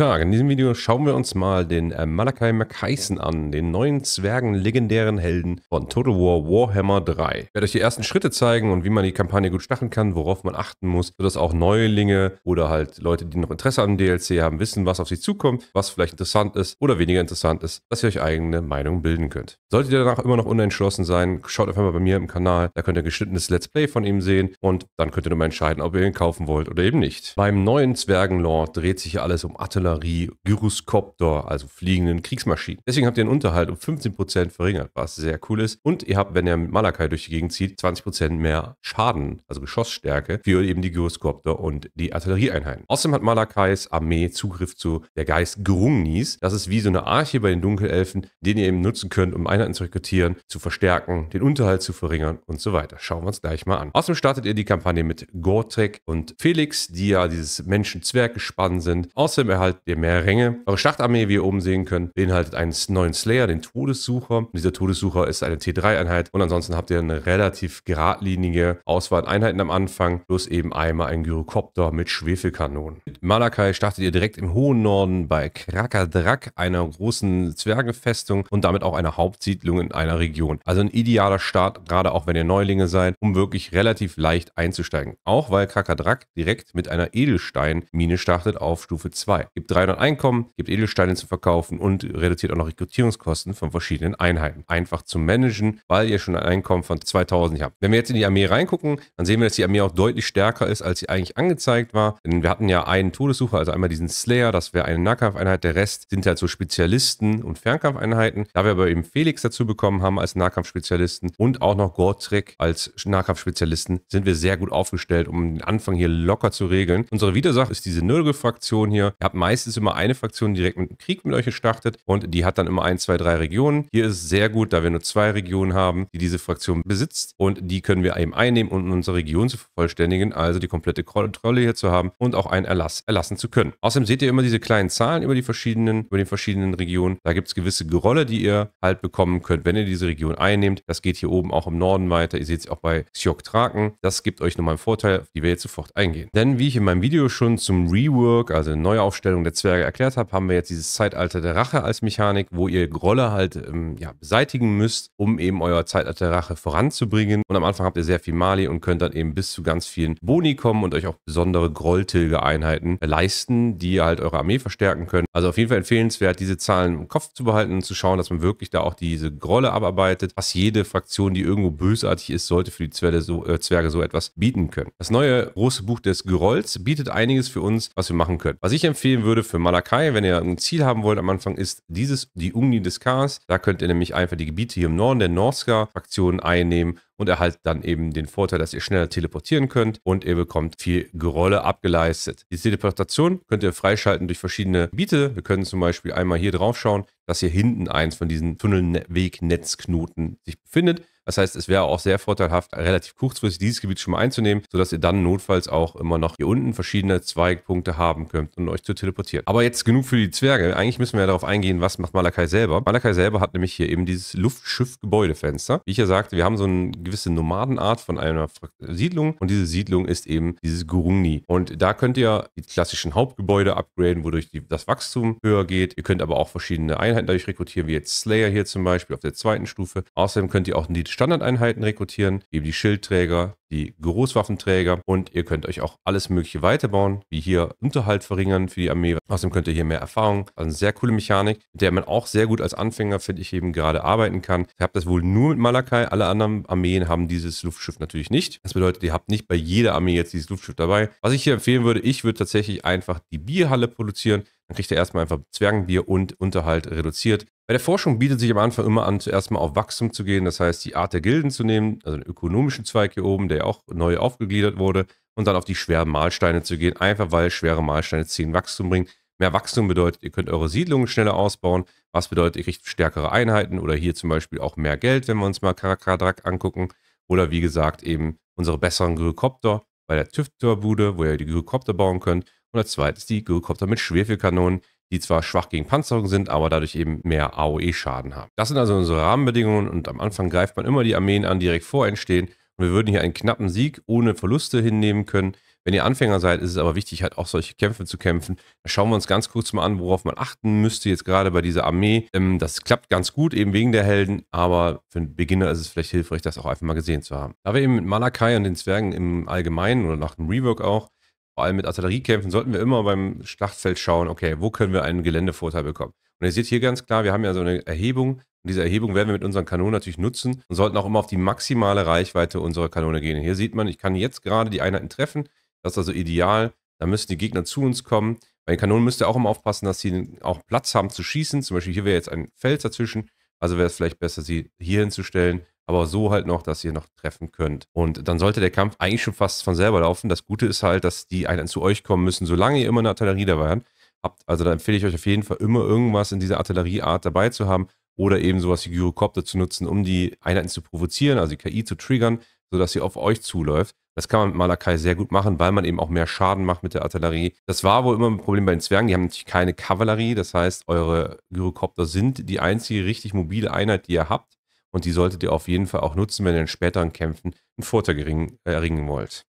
Tag. In diesem Video schauen wir uns mal den äh, Malachi McKaysen an, den neuen Zwergen-legendären Helden von Total War Warhammer 3. Ich werde euch die ersten Schritte zeigen und wie man die Kampagne gut starten kann, worauf man achten muss, sodass auch Neulinge oder halt Leute, die noch Interesse an DLC haben, wissen, was auf sie zukommt, was vielleicht interessant ist oder weniger interessant ist, dass ihr euch eigene Meinung bilden könnt. Solltet ihr danach immer noch unentschlossen sein, schaut einfach mal bei mir im Kanal, da könnt ihr geschnittenes Let's Play von ihm sehen und dann könnt ihr nochmal entscheiden, ob ihr ihn kaufen wollt oder eben nicht. Beim neuen Zwergenlord dreht sich alles um Attila Artillerie, Gyroskopter, also fliegenden Kriegsmaschinen. Deswegen habt ihr den Unterhalt um 15% verringert, was sehr cool ist. Und ihr habt, wenn ihr mit Malakai durch die Gegend zieht, 20% mehr Schaden, also Geschossstärke, für eben die Gyroskopter und die Artillerieeinheiten. Außerdem hat Malakais Armee Zugriff zu der Geist Grungnis. Das ist wie so eine Arche bei den Dunkelelfen, den ihr eben nutzen könnt, um Einheiten zu rekrutieren, zu verstärken, den Unterhalt zu verringern und so weiter. Schauen wir uns gleich mal an. Außerdem startet ihr die Kampagne mit Gortek und Felix, die ja dieses Menschen-Zwerg gespannt sind. Außerdem erhalten der mehr Ränge. Eure Schlachtarmee, wie ihr oben sehen könnt, beinhaltet einen neuen Slayer, den Todessucher. Und dieser Todessucher ist eine T3-Einheit und ansonsten habt ihr eine relativ geradlinige Auswahl an Einheiten am Anfang, plus eben einmal einen Gyrokopter mit Schwefelkanonen. Mit Malakai startet ihr direkt im hohen Norden bei Krakadrak, einer großen Zwergefestung und damit auch einer Hauptsiedlung in einer Region. Also ein idealer Start, gerade auch wenn ihr Neulinge seid, um wirklich relativ leicht einzusteigen. Auch weil Krakadrak direkt mit einer Edelsteinmine startet auf Stufe 2 gibt 300 Einkommen, gibt Edelsteine zu verkaufen und reduziert auch noch Rekrutierungskosten von verschiedenen Einheiten. Einfach zu managen, weil ihr schon ein Einkommen von 2000 habt. Wenn wir jetzt in die Armee reingucken, dann sehen wir, dass die Armee auch deutlich stärker ist, als sie eigentlich angezeigt war. Denn wir hatten ja einen Todessucher, also einmal diesen Slayer, das wäre eine Nahkampfeinheit. Der Rest sind halt so Spezialisten und Fernkampfeinheiten. Da wir aber eben Felix dazu bekommen haben als Nahkampfspezialisten und auch noch Gortrek als Nahkampfspezialisten, sind wir sehr gut aufgestellt, um den Anfang hier locker zu regeln. Unsere Widersache ist diese nürgel fraktion hier. Ihr habt meist ist immer eine Fraktion direkt mit dem Krieg mit euch gestartet und die hat dann immer ein, zwei, drei Regionen. Hier ist es sehr gut, da wir nur zwei Regionen haben, die diese Fraktion besitzt und die können wir eben einnehmen, um unsere Region zu vervollständigen, also die komplette Kontrolle hier zu haben und auch einen Erlass erlassen zu können. Außerdem seht ihr immer diese kleinen Zahlen über die verschiedenen, über den verschiedenen Regionen. Da gibt es gewisse Rolle, die ihr halt bekommen könnt, wenn ihr diese Region einnehmt. Das geht hier oben auch im Norden weiter. Ihr seht es auch bei Xyok Traken. Das gibt euch nochmal einen Vorteil, auf die wir jetzt sofort eingehen. Denn wie ich in meinem Video schon zum Rework, also Neuaufstellung Aufteilung der Zwerge erklärt habe, haben wir jetzt dieses Zeitalter der Rache als Mechanik, wo ihr Grolle halt ähm, ja, beseitigen müsst, um eben euer Zeitalter der Rache voranzubringen. Und am Anfang habt ihr sehr viel Mali und könnt dann eben bis zu ganz vielen Boni kommen und euch auch besondere Grolltilge-Einheiten äh, leisten, die halt eure Armee verstärken können. Also auf jeden Fall empfehlenswert, diese Zahlen im Kopf zu behalten und zu schauen, dass man wirklich da auch diese Grolle abarbeitet. was jede Fraktion, die irgendwo bösartig ist, sollte für die Zwerge so, äh, Zwerge so etwas bieten können. Das neue große Buch des Grolls bietet einiges für uns, was wir machen können. Was ich empfehlen würde, würde für Malakai, wenn ihr ein Ziel haben wollt am Anfang, ist dieses, die Uni des Kars. Da könnt ihr nämlich einfach die Gebiete hier im Norden der Norska-Fraktion einnehmen und erhaltet dann eben den Vorteil, dass ihr schneller teleportieren könnt und ihr bekommt viel Gerolle abgeleistet. Die Teleportation könnt ihr freischalten durch verschiedene Gebiete. Wir können zum Beispiel einmal hier drauf schauen, dass hier hinten eins von diesen Tunnelwegnetzknoten sich befindet. Das heißt, es wäre auch sehr vorteilhaft, relativ kurzfristig dieses Gebiet schon mal einzunehmen, sodass ihr dann notfalls auch immer noch hier unten verschiedene Zweigpunkte haben könnt, um euch zu teleportieren. Aber jetzt genug für die Zwerge. Eigentlich müssen wir ja darauf eingehen, was macht Malakai selber. Malakai selber hat nämlich hier eben dieses Luftschiff-Gebäudefenster. Wie ich ja sagte, wir haben so ein gewisse Nomadenart von einer Siedlung und diese Siedlung ist eben dieses Gurungni. Und da könnt ihr die klassischen Hauptgebäude upgraden, wodurch die, das Wachstum höher geht. Ihr könnt aber auch verschiedene Einheiten dadurch rekrutieren, wie jetzt Slayer hier zum Beispiel auf der zweiten Stufe. Außerdem könnt ihr auch die Standardeinheiten rekrutieren, eben die Schildträger, die Großwaffenträger und ihr könnt euch auch alles Mögliche weiterbauen, wie hier Unterhalt verringern für die Armee. Außerdem könnt ihr hier mehr Erfahrung. Also eine sehr coole Mechanik, mit der man auch sehr gut als Anfänger, finde ich, eben gerade arbeiten kann. Ihr habt das wohl nur mit Malakai. Alle anderen Armeen haben dieses Luftschiff natürlich nicht. Das bedeutet, ihr habt nicht bei jeder Armee jetzt dieses Luftschiff dabei. Was ich hier empfehlen würde, ich würde tatsächlich einfach die Bierhalle produzieren. Dann kriegt ihr erstmal einfach Zwergenbier und Unterhalt reduziert. Bei der Forschung bietet sich am Anfang immer an, zuerst mal auf Wachstum zu gehen, das heißt die Art der Gilden zu nehmen, also den ökonomischen Zweig hier oben, der ja auch neu aufgegliedert wurde, und dann auf die schweren Mahlsteine zu gehen, einfach weil schwere Mahlsteine 10 Wachstum bringen. Mehr Wachstum bedeutet, ihr könnt eure Siedlungen schneller ausbauen, was bedeutet, ihr kriegt stärkere Einheiten oder hier zum Beispiel auch mehr Geld, wenn wir uns mal Karakadrak angucken. Oder wie gesagt, eben unsere besseren Gyrokopter bei der Tüftörbude, wo ihr die Gyrokopter bauen könnt. Und als zweites die Gyrokopter mit Schwefelkanonen, die zwar schwach gegen Panzerung sind, aber dadurch eben mehr AOE-Schaden haben. Das sind also unsere Rahmenbedingungen und am Anfang greift man immer die Armeen an, die direkt vor entstehen. Und wir würden hier einen knappen Sieg ohne Verluste hinnehmen können. Wenn ihr Anfänger seid, ist es aber wichtig, halt auch solche Kämpfe zu kämpfen. Da schauen wir uns ganz kurz mal an, worauf man achten müsste, jetzt gerade bei dieser Armee. Ähm, das klappt ganz gut, eben wegen der Helden, aber für einen Beginner ist es vielleicht hilfreich, das auch einfach mal gesehen zu haben. Da wir eben mit Malakai und den Zwergen im Allgemeinen oder nach dem Rework auch vor allem mit Artilleriekämpfen, sollten wir immer beim Schlachtfeld schauen, okay, wo können wir einen Geländevorteil bekommen. Und ihr seht hier ganz klar, wir haben ja so eine Erhebung. Und diese Erhebung werden wir mit unseren Kanonen natürlich nutzen und sollten auch immer auf die maximale Reichweite unserer Kanone gehen. Hier sieht man, ich kann jetzt gerade die Einheiten treffen. Das ist also ideal. Da müssen die Gegner zu uns kommen. Bei den Kanonen müsst ihr auch immer aufpassen, dass sie auch Platz haben zu schießen. Zum Beispiel hier wäre jetzt ein Feld dazwischen. Also wäre es vielleicht besser, sie hier hinzustellen aber so halt noch, dass ihr noch treffen könnt. Und dann sollte der Kampf eigentlich schon fast von selber laufen. Das Gute ist halt, dass die einen zu euch kommen müssen, solange ihr immer eine Artillerie dabei habt. Also da empfehle ich euch auf jeden Fall immer irgendwas in dieser Artillerieart dabei zu haben oder eben sowas wie Gyrokopter zu nutzen, um die Einheiten zu provozieren, also die KI zu triggern, sodass sie auf euch zuläuft. Das kann man mit Malakai sehr gut machen, weil man eben auch mehr Schaden macht mit der Artillerie. Das war wohl immer ein Problem bei den Zwergen. Die haben natürlich keine Kavallerie. Das heißt, eure Gyrokopter sind die einzige richtig mobile Einheit, die ihr habt. Und die solltet ihr auf jeden Fall auch nutzen, wenn ihr in späteren Kämpfen einen Vorteil äh, erringen wollt.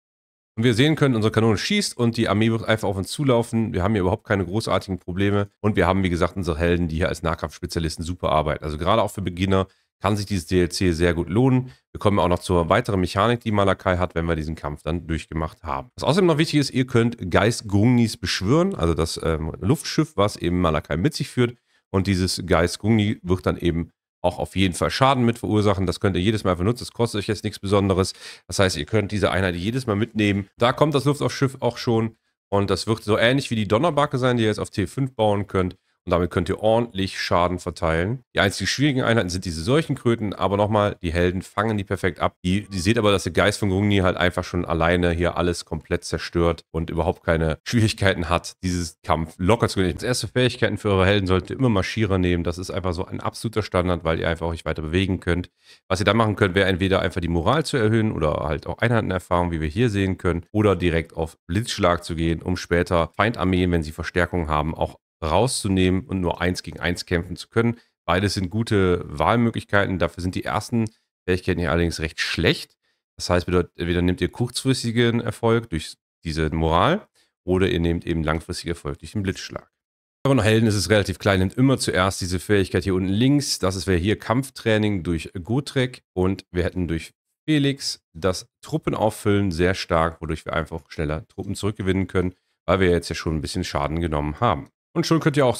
Und wir sehen können, unsere Kanone schießt und die Armee wird einfach auf uns zulaufen. Wir haben hier überhaupt keine großartigen Probleme. Und wir haben, wie gesagt, unsere Helden, die hier als Nahkampfspezialisten super arbeiten. Also gerade auch für Beginner kann sich dieses DLC sehr gut lohnen. Wir kommen auch noch zur weiteren Mechanik, die Malakai hat, wenn wir diesen Kampf dann durchgemacht haben. Was außerdem noch wichtig ist, ihr könnt Geist Gungnis beschwören, also das ähm, Luftschiff, was eben Malakai mit sich führt. Und dieses Geist Gungni wird dann eben auch auf jeden Fall Schaden mit verursachen. Das könnt ihr jedes Mal benutzen. Das kostet euch jetzt nichts Besonderes. Das heißt, ihr könnt diese Einheit jedes Mal mitnehmen. Da kommt das Luftaufschiff auch schon. Und das wird so ähnlich wie die Donnerbacke sein, die ihr jetzt auf T5 bauen könnt. Und damit könnt ihr ordentlich Schaden verteilen. Die einzigen schwierigen Einheiten sind diese Seuchenkröten, aber nochmal, die Helden fangen die perfekt ab. Die, die seht aber, dass der Geist von Grungni halt einfach schon alleine hier alles komplett zerstört und überhaupt keine Schwierigkeiten hat, dieses Kampf locker zu gehen. Als erste Fähigkeiten für eure Helden solltet ihr immer Marschierer nehmen. Das ist einfach so ein absoluter Standard, weil ihr einfach euch weiter bewegen könnt. Was ihr dann machen könnt, wäre entweder einfach die Moral zu erhöhen oder halt auch Einheitenerfahrung, wie wir hier sehen können, oder direkt auf Blitzschlag zu gehen, um später Feindarmeen, wenn sie Verstärkung haben, auch rauszunehmen und nur eins gegen eins kämpfen zu können. Beides sind gute Wahlmöglichkeiten. Dafür sind die ersten Fähigkeiten hier allerdings recht schlecht. Das heißt, entweder nehmt ihr kurzfristigen Erfolg durch diese Moral oder ihr nehmt eben langfristigen Erfolg durch den Blitzschlag. Aber noch Helden ist es relativ klein, nimmt immer zuerst diese Fähigkeit hier unten links. Das ist wäre hier Kampftraining durch Gotrek und wir hätten durch Felix das Truppenauffüllen sehr stark, wodurch wir einfach schneller Truppen zurückgewinnen können, weil wir jetzt ja schon ein bisschen Schaden genommen haben. Und schon könnt ihr auch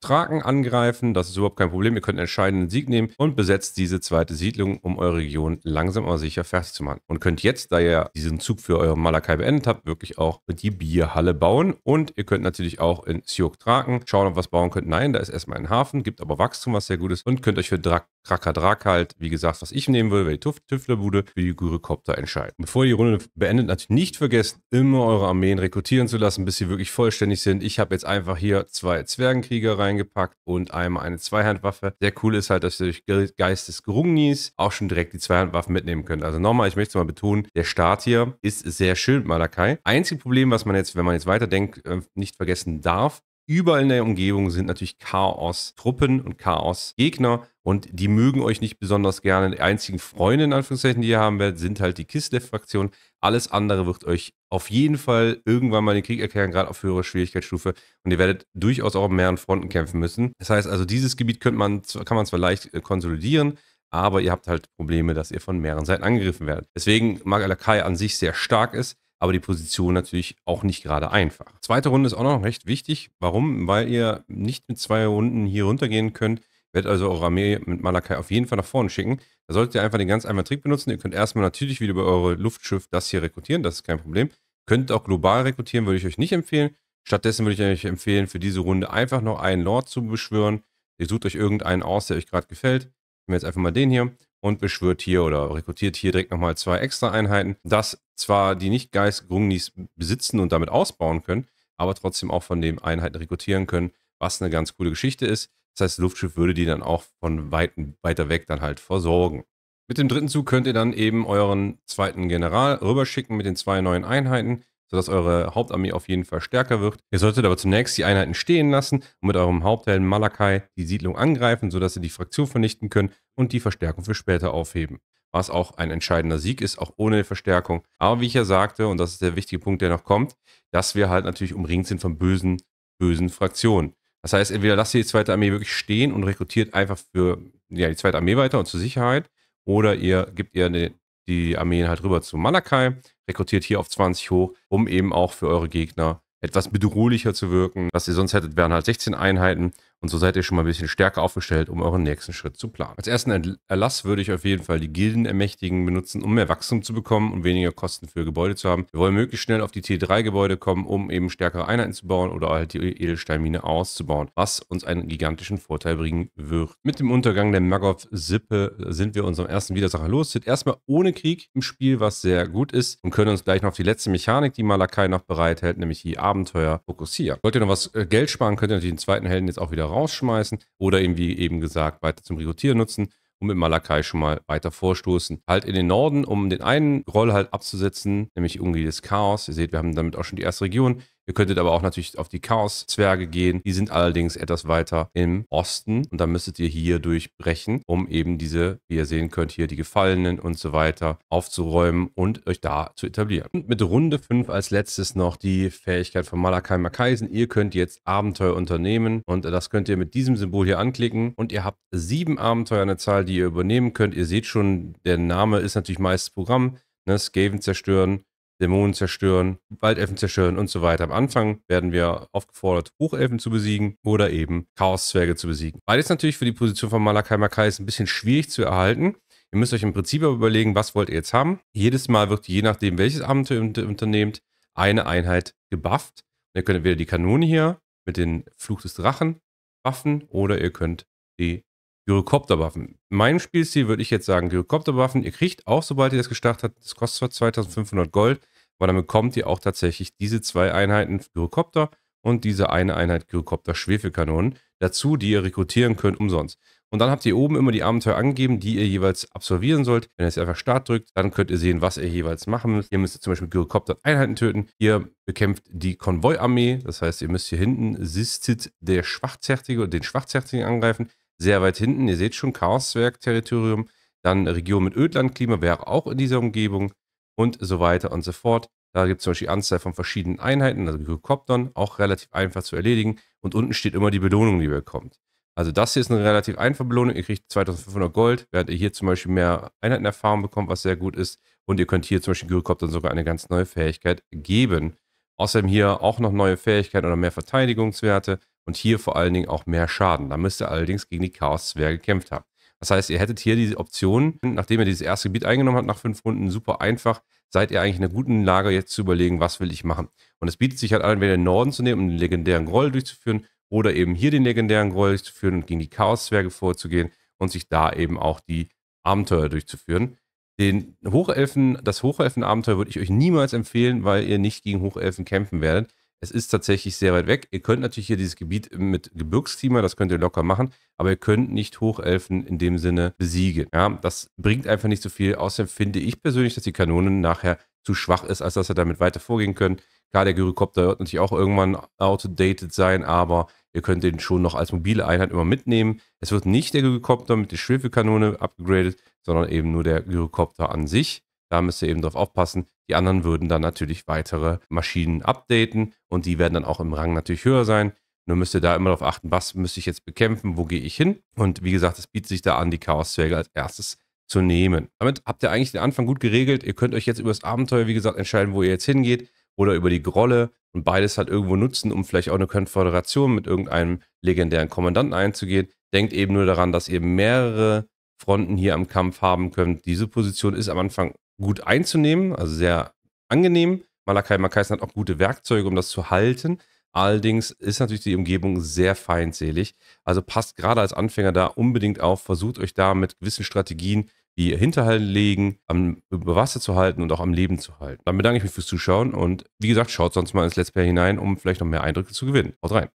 Traken angreifen, das ist überhaupt kein Problem. Ihr könnt einen entscheidenden Sieg nehmen und besetzt diese zweite Siedlung, um eure Region langsam aber sicher fertig zu machen. Und könnt jetzt, da ihr diesen Zug für eure Malakai beendet habt, wirklich auch die Bierhalle bauen. Und ihr könnt natürlich auch in Traken schauen, ob was bauen könnt. Nein, da ist erstmal ein Hafen, gibt aber Wachstum, was sehr gut ist. Und könnt euch für Drak Krakadrak halt, wie gesagt, was ich nehmen will, wäre die Tüf Tüftlerbude, für die Gyrokopter entscheiden. Bevor ihr die Runde beendet, natürlich nicht vergessen, immer eure Armeen rekrutieren zu lassen, bis sie wirklich vollständig sind. Ich habe jetzt einfach hier zwei Zwergenkrieger reingepackt und einmal eine Zweihandwaffe. Sehr cool ist halt, dass ihr durch Geist des Grungnis auch schon direkt die Zweihandwaffen mitnehmen könnt. Also nochmal, ich möchte es mal betonen, der Start hier ist sehr schön mit Malakai. Einziges Problem, was man jetzt, wenn man jetzt weiterdenkt, äh, nicht vergessen darf, Überall in der Umgebung sind natürlich Chaos-Truppen und Chaos-Gegner und die mögen euch nicht besonders gerne. Die einzigen Freunde, in Anführungszeichen, die ihr haben werdet, sind halt die Kislev-Fraktion. Alles andere wird euch auf jeden Fall irgendwann mal den Krieg erklären, gerade auf höherer Schwierigkeitsstufe. Und ihr werdet durchaus auch auf mehreren Fronten kämpfen müssen. Das heißt also, dieses Gebiet könnte man, kann man zwar leicht äh, konsolidieren, aber ihr habt halt Probleme, dass ihr von mehreren Seiten angegriffen werdet. Deswegen mag Magalakai an sich sehr stark ist, aber die Position natürlich auch nicht gerade einfach. Zweite Runde ist auch noch recht wichtig. Warum? Weil ihr nicht mit zwei Runden hier runtergehen könnt, werde also eure Armee mit Malakai auf jeden Fall nach vorne schicken. Da solltet ihr einfach den ganz einfachen Trick benutzen. Ihr könnt erstmal natürlich wieder über eure Luftschiff das hier rekrutieren, das ist kein Problem. Könnt auch global rekrutieren, würde ich euch nicht empfehlen. Stattdessen würde ich euch empfehlen, für diese Runde einfach noch einen Lord zu beschwören. Ihr sucht euch irgendeinen aus, der euch gerade gefällt. Ich nehme jetzt einfach mal den hier und beschwört hier oder rekrutiert hier direkt nochmal zwei extra Einheiten, dass zwar die nicht geist Grungnis besitzen und damit ausbauen können, aber trotzdem auch von den Einheiten rekrutieren können, was eine ganz coole Geschichte ist. Das heißt, das Luftschiff würde die dann auch von weiten, weiter weg dann halt versorgen. Mit dem dritten Zug könnt ihr dann eben euren zweiten General rüberschicken mit den zwei neuen Einheiten, sodass eure Hauptarmee auf jeden Fall stärker wird. Ihr solltet aber zunächst die Einheiten stehen lassen und mit eurem Haupthelden Malakai die Siedlung angreifen, sodass ihr die Fraktion vernichten könnt und die Verstärkung für später aufheben. Was auch ein entscheidender Sieg ist, auch ohne Verstärkung. Aber wie ich ja sagte, und das ist der wichtige Punkt, der noch kommt, dass wir halt natürlich umringt sind von bösen, bösen Fraktionen. Das heißt, entweder lasst ihr die zweite Armee wirklich stehen und rekrutiert einfach für ja, die zweite Armee weiter und zur Sicherheit, oder ihr gebt ihr eine, die Armeen halt rüber zu Malakai, rekrutiert hier auf 20 hoch, um eben auch für eure Gegner etwas bedrohlicher zu wirken. Was ihr sonst hättet, wären halt 16 Einheiten und so seid ihr schon mal ein bisschen stärker aufgestellt, um euren nächsten Schritt zu planen. Als ersten Erlass würde ich auf jeden Fall die Gilden ermächtigen benutzen, um mehr Wachstum zu bekommen und weniger Kosten für Gebäude zu haben. Wir wollen möglichst schnell auf die T3-Gebäude kommen, um eben stärkere Einheiten zu bauen oder halt die Edelsteinmine auszubauen, was uns einen gigantischen Vorteil bringen wird. Mit dem Untergang der Magov-Sippe sind wir unserem ersten Widersacher los, sind erstmal ohne Krieg im Spiel, was sehr gut ist und können uns gleich noch auf die letzte Mechanik, die Malakai noch bereithält, nämlich die Abenteuer fokussieren. Wollt ihr noch was äh, Geld sparen, könnt ihr natürlich den zweiten Helden jetzt auch wieder raus rausschmeißen oder eben, wie eben gesagt, weiter zum Rekrutieren nutzen und mit Malakai schon mal weiter vorstoßen. Halt in den Norden, um den einen Roll halt abzusetzen, nämlich irgendwie das Chaos. Ihr seht, wir haben damit auch schon die erste Region. Ihr könntet aber auch natürlich auf die Chaos-Zwerge gehen. Die sind allerdings etwas weiter im Osten und da müsstet ihr hier durchbrechen, um eben diese, wie ihr sehen könnt, hier die Gefallenen und so weiter aufzuräumen und euch da zu etablieren. Und mit Runde 5 als letztes noch die Fähigkeit von Malakai Makaisen. Ihr könnt jetzt Abenteuer unternehmen und das könnt ihr mit diesem Symbol hier anklicken und ihr habt sieben Abenteuer, eine Zahl, die ihr übernehmen könnt. Ihr seht schon, der Name ist natürlich meist Programm. Ne? Skaven zerstören, Dämonen zerstören, Waldelfen zerstören und so weiter. Am Anfang werden wir aufgefordert, Hochelfen zu besiegen oder eben Chaoszwerge zu besiegen. Beides natürlich für die Position von Malakai Makai ist ein bisschen schwierig zu erhalten. Ihr müsst euch im Prinzip aber überlegen, was wollt ihr jetzt haben. Jedes Mal wird, je nachdem, welches Abenteuer ihr unternehmt, eine Einheit gebufft. ihr könnt entweder die Kanone hier mit dem Fluch des Drachen buffen oder ihr könnt die Gyrokopter buffen. In meinem Spielstil würde ich jetzt sagen Gyrokopter buffen. Ihr kriegt auch, sobald ihr das gestartet habt, das kostet zwar 2500 Gold, aber dann bekommt ihr auch tatsächlich diese zwei Einheiten Gyrokopter und diese eine Einheit Gyrokopter-Schwefelkanonen dazu, die ihr rekrutieren könnt umsonst. Und dann habt ihr oben immer die Abenteuer angegeben, die ihr jeweils absolvieren sollt. Wenn ihr jetzt einfach Start drückt, dann könnt ihr sehen, was ihr jeweils machen müsst. Ihr müsst zum Beispiel Gyrokopter Einheiten töten. Ihr bekämpft die Konvoiarmee. Das heißt, ihr müsst hier hinten Sistit der Schwachzärtige und den Schwachzärtigen angreifen. Sehr weit hinten. Ihr seht schon Chaoszwerg-Territorium. Dann Region mit Ödlandklima wäre auch in dieser Umgebung und so weiter und so fort. Da gibt es zum Beispiel die Anzahl von verschiedenen Einheiten, also Gyrokoptern, auch relativ einfach zu erledigen. Und unten steht immer die Belohnung, die ihr bekommt. Also das hier ist eine relativ einfache Belohnung. Ihr kriegt 2500 Gold, während ihr hier zum Beispiel mehr Einheitenerfahrung bekommt, was sehr gut ist. Und ihr könnt hier zum Beispiel Gyrokoptern sogar eine ganz neue Fähigkeit geben. Außerdem hier auch noch neue Fähigkeiten oder mehr Verteidigungswerte und hier vor allen Dingen auch mehr Schaden. Da müsst ihr allerdings gegen die Chaos-Zwerge gekämpft haben. Das heißt, ihr hättet hier diese Option, nachdem ihr dieses erste Gebiet eingenommen habt nach fünf Runden, super einfach, seid ihr eigentlich in einer guten Lage, jetzt zu überlegen, was will ich machen. Und es bietet sich halt an, entweder den Norden zu nehmen, um den legendären Groll durchzuführen, oder eben hier den legendären Groll durchzuführen und gegen die Chaoszwerge vorzugehen und sich da eben auch die Abenteuer durchzuführen. Den Hochelfen, das Hochelfen-Abenteuer würde ich euch niemals empfehlen, weil ihr nicht gegen Hochelfen kämpfen werdet. Es ist tatsächlich sehr weit weg. Ihr könnt natürlich hier dieses Gebiet mit Gebirgsklima, das könnt ihr locker machen, aber ihr könnt nicht Hochelfen in dem Sinne besiegen. Ja, das bringt einfach nicht so viel. Außerdem finde ich persönlich, dass die Kanone nachher zu schwach ist, als dass er damit weiter vorgehen können. Klar, der Gyrokopter wird natürlich auch irgendwann outdated sein, aber ihr könnt den schon noch als mobile Einheit immer mitnehmen. Es wird nicht der Gyrokopter mit der Schwefelkanone upgradet, sondern eben nur der Gyrokopter an sich. Da müsst ihr eben drauf aufpassen. Die anderen würden dann natürlich weitere Maschinen updaten und die werden dann auch im Rang natürlich höher sein. Nur müsst ihr da immer darauf achten, was müsste ich jetzt bekämpfen, wo gehe ich hin. Und wie gesagt, es bietet sich da an, die Chaoszwerge als erstes zu nehmen. Damit habt ihr eigentlich den Anfang gut geregelt. Ihr könnt euch jetzt über das Abenteuer, wie gesagt, entscheiden, wo ihr jetzt hingeht oder über die Grolle und beides halt irgendwo nutzen, um vielleicht auch eine Konföderation mit irgendeinem legendären Kommandanten einzugehen. Denkt eben nur daran, dass ihr mehrere Fronten hier am Kampf haben könnt. Diese Position ist am Anfang gut einzunehmen, also sehr angenehm. Malakai Makaisen hat auch gute Werkzeuge, um das zu halten. Allerdings ist natürlich die Umgebung sehr feindselig. Also passt gerade als Anfänger da unbedingt auf, versucht euch da mit gewissen Strategien wie Hinterhalt legen, am Wasser zu halten und auch am Leben zu halten. Dann bedanke ich mich fürs Zuschauen und wie gesagt, schaut sonst mal ins Let's Play hinein, um vielleicht noch mehr Eindrücke zu gewinnen. Haut rein!